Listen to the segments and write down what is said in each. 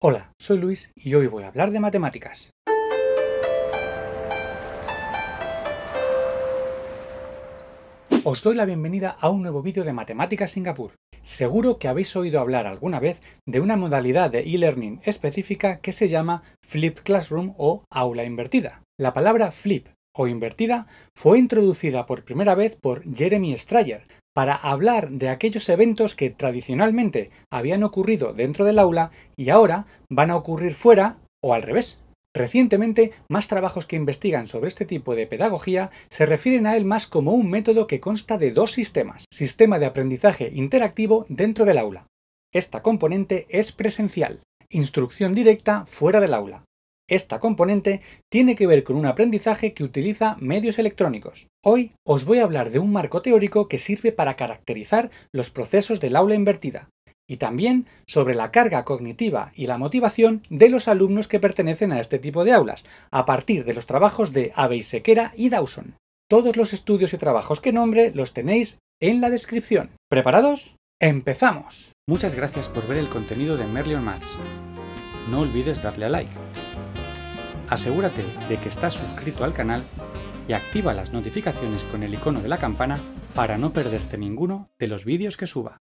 Hola, soy Luis y hoy voy a hablar de matemáticas. Os doy la bienvenida a un nuevo vídeo de Matemáticas Singapur. Seguro que habéis oído hablar alguna vez de una modalidad de e-learning específica que se llama Flip Classroom o aula invertida. La palabra flip o invertida fue introducida por primera vez por Jeremy Strayer para hablar de aquellos eventos que tradicionalmente habían ocurrido dentro del aula y ahora van a ocurrir fuera o al revés. Recientemente, más trabajos que investigan sobre este tipo de pedagogía se refieren a él más como un método que consta de dos sistemas, sistema de aprendizaje interactivo dentro del aula. Esta componente es presencial, instrucción directa fuera del aula, esta componente tiene que ver con un aprendizaje que utiliza medios electrónicos. Hoy os voy a hablar de un marco teórico que sirve para caracterizar los procesos del aula invertida y también sobre la carga cognitiva y la motivación de los alumnos que pertenecen a este tipo de aulas, a partir de los trabajos de Sequera y Dawson. Todos los estudios y trabajos que nombre los tenéis en la descripción. ¿Preparados? ¡Empezamos! Muchas gracias por ver el contenido de Merlion Maths. No olvides darle a like asegúrate de que estás suscrito al canal y activa las notificaciones con el icono de la campana para no perderte ninguno de los vídeos que suba.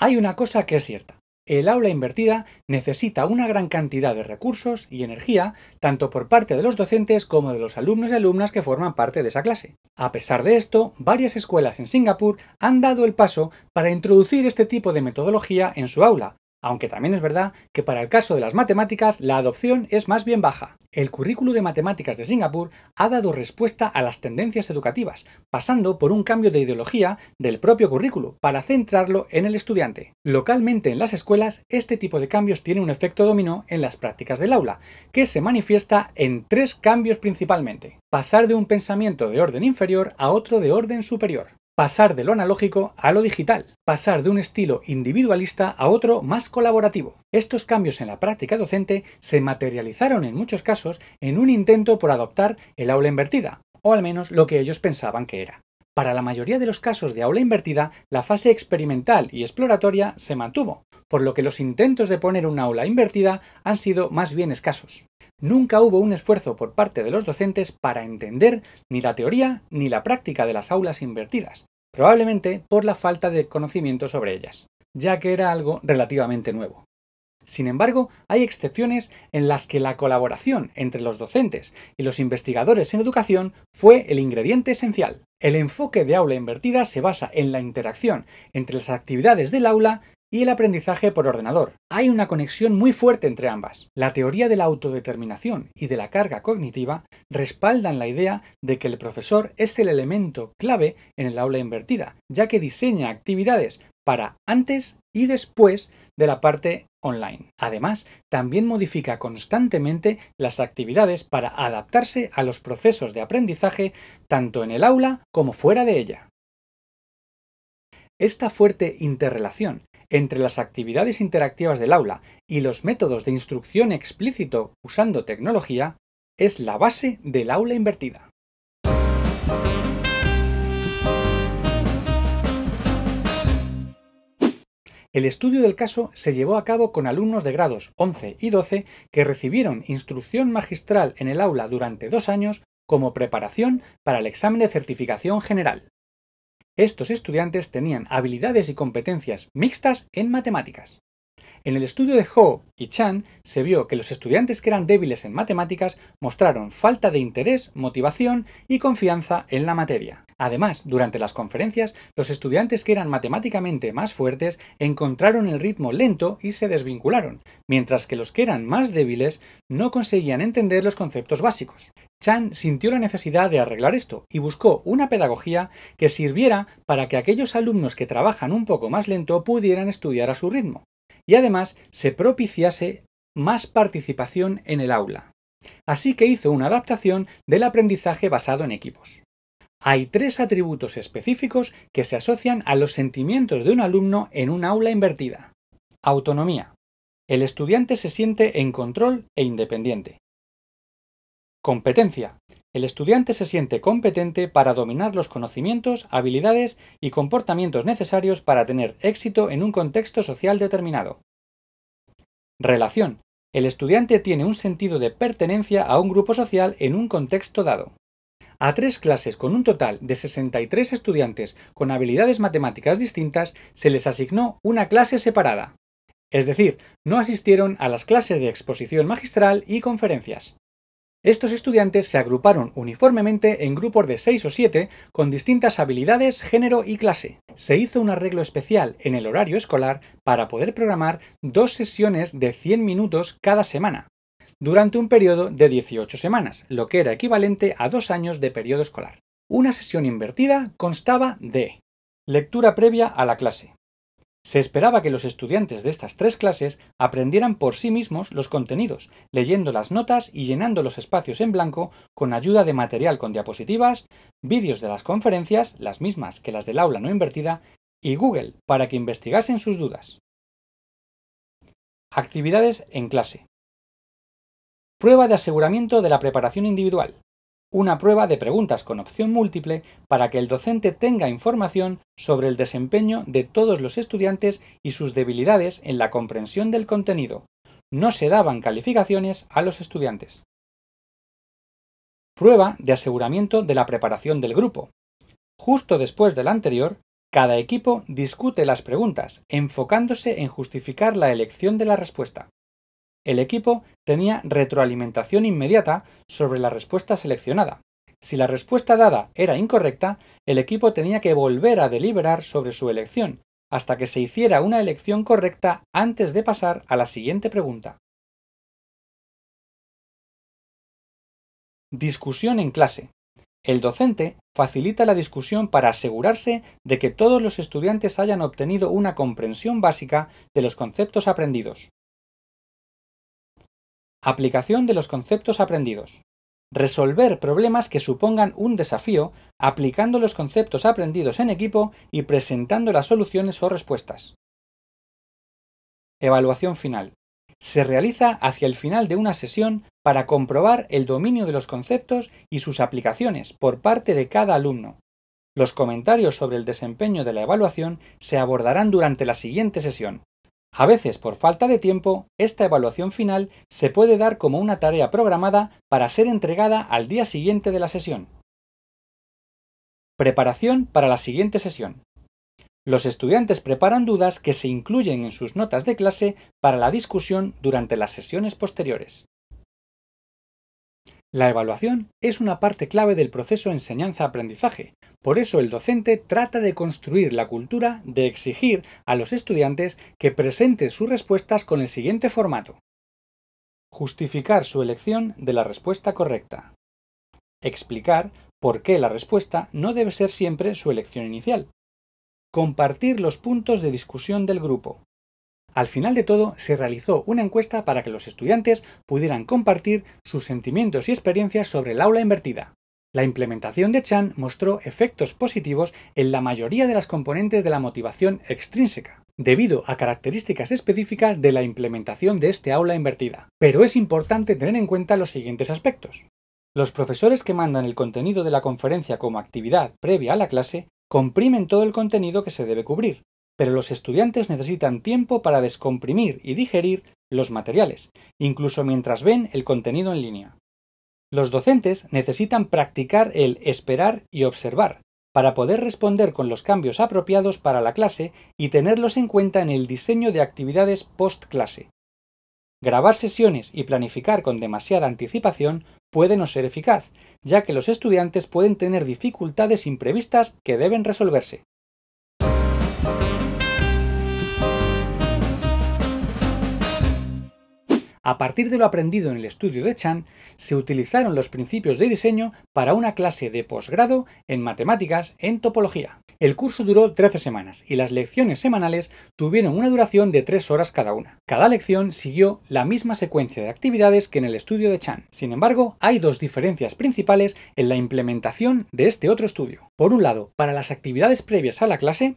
Hay una cosa que es cierta el aula invertida necesita una gran cantidad de recursos y energía, tanto por parte de los docentes como de los alumnos y alumnas que forman parte de esa clase. A pesar de esto, varias escuelas en Singapur han dado el paso para introducir este tipo de metodología en su aula, aunque también es verdad que para el caso de las matemáticas la adopción es más bien baja. El currículo de matemáticas de Singapur ha dado respuesta a las tendencias educativas, pasando por un cambio de ideología del propio currículo para centrarlo en el estudiante. Localmente en las escuelas, este tipo de cambios tiene un efecto dominó en las prácticas del aula, que se manifiesta en tres cambios principalmente. Pasar de un pensamiento de orden inferior a otro de orden superior pasar de lo analógico a lo digital, pasar de un estilo individualista a otro más colaborativo. Estos cambios en la práctica docente se materializaron en muchos casos en un intento por adoptar el aula invertida, o al menos lo que ellos pensaban que era. Para la mayoría de los casos de aula invertida, la fase experimental y exploratoria se mantuvo, por lo que los intentos de poner una aula invertida han sido más bien escasos. Nunca hubo un esfuerzo por parte de los docentes para entender ni la teoría ni la práctica de las aulas invertidas, probablemente por la falta de conocimiento sobre ellas, ya que era algo relativamente nuevo. Sin embargo, hay excepciones en las que la colaboración entre los docentes y los investigadores en educación fue el ingrediente esencial. El enfoque de aula invertida se basa en la interacción entre las actividades del aula y el aprendizaje por ordenador. Hay una conexión muy fuerte entre ambas. La teoría de la autodeterminación y de la carga cognitiva respaldan la idea de que el profesor es el elemento clave en el aula invertida, ya que diseña actividades para antes y después de la parte online. Además, también modifica constantemente las actividades para adaptarse a los procesos de aprendizaje tanto en el aula como fuera de ella. Esta fuerte interrelación entre las actividades interactivas del aula y los métodos de instrucción explícito usando tecnología es la base del aula invertida. El estudio del caso se llevó a cabo con alumnos de grados 11 y 12 que recibieron instrucción magistral en el aula durante dos años como preparación para el examen de certificación general. Estos estudiantes tenían habilidades y competencias mixtas en matemáticas. En el estudio de Ho y Chan se vio que los estudiantes que eran débiles en matemáticas mostraron falta de interés, motivación y confianza en la materia. Además, durante las conferencias, los estudiantes que eran matemáticamente más fuertes encontraron el ritmo lento y se desvincularon, mientras que los que eran más débiles no conseguían entender los conceptos básicos. Chan sintió la necesidad de arreglar esto y buscó una pedagogía que sirviera para que aquellos alumnos que trabajan un poco más lento pudieran estudiar a su ritmo. Y además se propiciase más participación en el aula. Así que hizo una adaptación del aprendizaje basado en equipos. Hay tres atributos específicos que se asocian a los sentimientos de un alumno en un aula invertida. Autonomía. El estudiante se siente en control e independiente. Competencia. El estudiante se siente competente para dominar los conocimientos, habilidades y comportamientos necesarios para tener éxito en un contexto social determinado. Relación. El estudiante tiene un sentido de pertenencia a un grupo social en un contexto dado a tres clases con un total de 63 estudiantes con habilidades matemáticas distintas, se les asignó una clase separada. Es decir, no asistieron a las clases de exposición magistral y conferencias. Estos estudiantes se agruparon uniformemente en grupos de 6 o 7 con distintas habilidades, género y clase. Se hizo un arreglo especial en el horario escolar para poder programar dos sesiones de 100 minutos cada semana, durante un periodo de 18 semanas, lo que era equivalente a dos años de periodo escolar. Una sesión invertida constaba de lectura previa a la clase. Se esperaba que los estudiantes de estas tres clases aprendieran por sí mismos los contenidos, leyendo las notas y llenando los espacios en blanco con ayuda de material con diapositivas, vídeos de las conferencias, las mismas que las del aula no invertida, y Google para que investigasen sus dudas. Actividades en clase. Prueba de aseguramiento de la preparación individual. Una prueba de preguntas con opción múltiple para que el docente tenga información sobre el desempeño de todos los estudiantes y sus debilidades en la comprensión del contenido. No se daban calificaciones a los estudiantes. Prueba de aseguramiento de la preparación del grupo. Justo después de la anterior, cada equipo discute las preguntas, enfocándose en justificar la elección de la respuesta. El equipo tenía retroalimentación inmediata sobre la respuesta seleccionada. Si la respuesta dada era incorrecta, el equipo tenía que volver a deliberar sobre su elección, hasta que se hiciera una elección correcta antes de pasar a la siguiente pregunta. Discusión en clase. El docente facilita la discusión para asegurarse de que todos los estudiantes hayan obtenido una comprensión básica de los conceptos aprendidos. Aplicación de los conceptos aprendidos. Resolver problemas que supongan un desafío aplicando los conceptos aprendidos en equipo y presentando las soluciones o respuestas. Evaluación final. Se realiza hacia el final de una sesión para comprobar el dominio de los conceptos y sus aplicaciones por parte de cada alumno. Los comentarios sobre el desempeño de la evaluación se abordarán durante la siguiente sesión. A veces, por falta de tiempo, esta evaluación final se puede dar como una tarea programada para ser entregada al día siguiente de la sesión. Preparación para la siguiente sesión. Los estudiantes preparan dudas que se incluyen en sus notas de clase para la discusión durante las sesiones posteriores. La evaluación es una parte clave del proceso enseñanza-aprendizaje, por eso el docente trata de construir la cultura de exigir a los estudiantes que presenten sus respuestas con el siguiente formato. Justificar su elección de la respuesta correcta. Explicar por qué la respuesta no debe ser siempre su elección inicial. Compartir los puntos de discusión del grupo. Al final de todo, se realizó una encuesta para que los estudiantes pudieran compartir sus sentimientos y experiencias sobre el aula invertida. La implementación de Chan mostró efectos positivos en la mayoría de las componentes de la motivación extrínseca, debido a características específicas de la implementación de este aula invertida. Pero es importante tener en cuenta los siguientes aspectos. Los profesores que mandan el contenido de la conferencia como actividad previa a la clase comprimen todo el contenido que se debe cubrir, pero los estudiantes necesitan tiempo para descomprimir y digerir los materiales, incluso mientras ven el contenido en línea. Los docentes necesitan practicar el esperar y observar para poder responder con los cambios apropiados para la clase y tenerlos en cuenta en el diseño de actividades post-clase. Grabar sesiones y planificar con demasiada anticipación puede no ser eficaz, ya que los estudiantes pueden tener dificultades imprevistas que deben resolverse. A partir de lo aprendido en el estudio de Chan, se utilizaron los principios de diseño para una clase de posgrado en matemáticas en topología. El curso duró 13 semanas y las lecciones semanales tuvieron una duración de 3 horas cada una. Cada lección siguió la misma secuencia de actividades que en el estudio de Chan. Sin embargo, hay dos diferencias principales en la implementación de este otro estudio. Por un lado, para las actividades previas a la clase,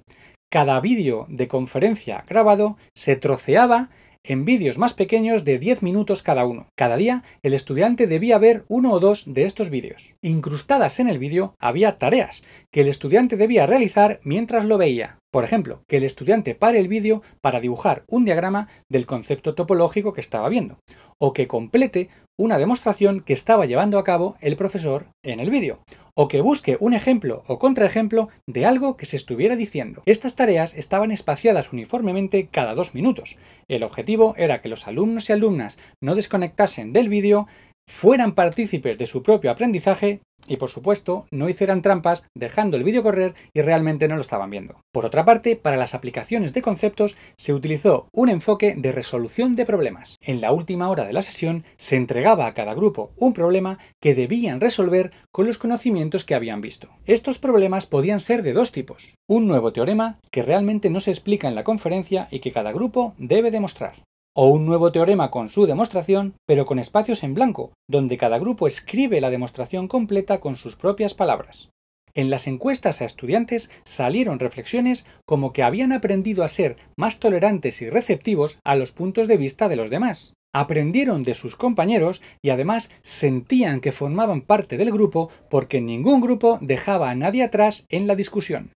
cada vídeo de conferencia grabado se troceaba en vídeos más pequeños de 10 minutos cada uno. Cada día, el estudiante debía ver uno o dos de estos vídeos. Incrustadas en el vídeo había tareas que el estudiante debía realizar mientras lo veía. Por ejemplo, que el estudiante pare el vídeo para dibujar un diagrama del concepto topológico que estaba viendo, o que complete una demostración que estaba llevando a cabo el profesor en el vídeo, o que busque un ejemplo o contraejemplo de algo que se estuviera diciendo. Estas tareas estaban espaciadas uniformemente cada dos minutos. El objetivo era que los alumnos y alumnas no desconectasen del vídeo, fueran partícipes de su propio aprendizaje y por supuesto no hicieran trampas dejando el vídeo correr y realmente no lo estaban viendo. Por otra parte, para las aplicaciones de conceptos se utilizó un enfoque de resolución de problemas. En la última hora de la sesión se entregaba a cada grupo un problema que debían resolver con los conocimientos que habían visto. Estos problemas podían ser de dos tipos. Un nuevo teorema que realmente no se explica en la conferencia y que cada grupo debe demostrar o un nuevo teorema con su demostración, pero con espacios en blanco, donde cada grupo escribe la demostración completa con sus propias palabras. En las encuestas a estudiantes salieron reflexiones como que habían aprendido a ser más tolerantes y receptivos a los puntos de vista de los demás. Aprendieron de sus compañeros y además sentían que formaban parte del grupo porque ningún grupo dejaba a nadie atrás en la discusión.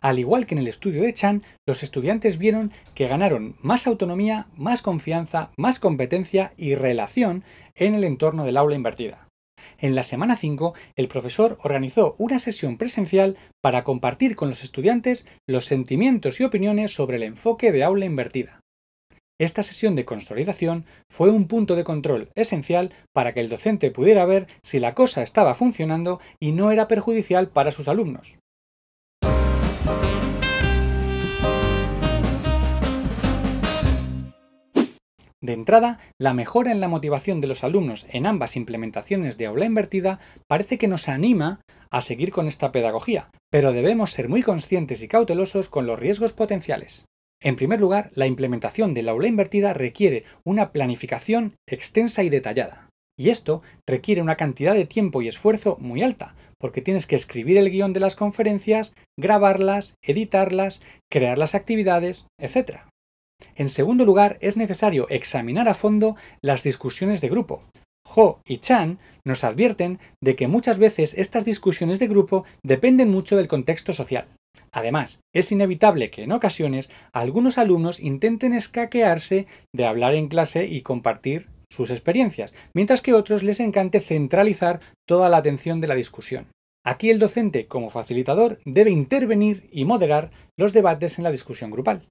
Al igual que en el estudio de Chan, los estudiantes vieron que ganaron más autonomía, más confianza, más competencia y relación en el entorno del aula invertida. En la semana 5, el profesor organizó una sesión presencial para compartir con los estudiantes los sentimientos y opiniones sobre el enfoque de aula invertida. Esta sesión de consolidación fue un punto de control esencial para que el docente pudiera ver si la cosa estaba funcionando y no era perjudicial para sus alumnos. De entrada, la mejora en la motivación de los alumnos en ambas implementaciones de aula invertida parece que nos anima a seguir con esta pedagogía, pero debemos ser muy conscientes y cautelosos con los riesgos potenciales. En primer lugar, la implementación del aula invertida requiere una planificación extensa y detallada. Y esto requiere una cantidad de tiempo y esfuerzo muy alta, porque tienes que escribir el guión de las conferencias, grabarlas, editarlas, crear las actividades, etc. En segundo lugar, es necesario examinar a fondo las discusiones de grupo. Ho y Chan nos advierten de que muchas veces estas discusiones de grupo dependen mucho del contexto social. Además, es inevitable que en ocasiones algunos alumnos intenten escaquearse de hablar en clase y compartir sus experiencias, mientras que otros les encante centralizar toda la atención de la discusión. Aquí el docente, como facilitador, debe intervenir y moderar los debates en la discusión grupal.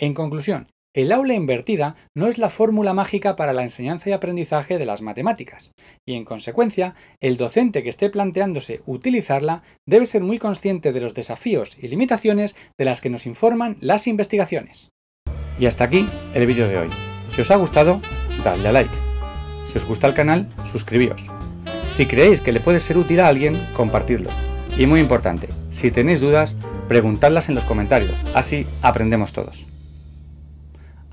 En conclusión, el aula invertida no es la fórmula mágica para la enseñanza y aprendizaje de las matemáticas, y en consecuencia, el docente que esté planteándose utilizarla debe ser muy consciente de los desafíos y limitaciones de las que nos informan las investigaciones. Y hasta aquí el vídeo de hoy. Si os ha gustado, dadle a like. Si os gusta el canal, suscribíos. Si creéis que le puede ser útil a alguien, compartidlo. Y muy importante, si tenéis dudas, preguntadlas en los comentarios, así aprendemos todos.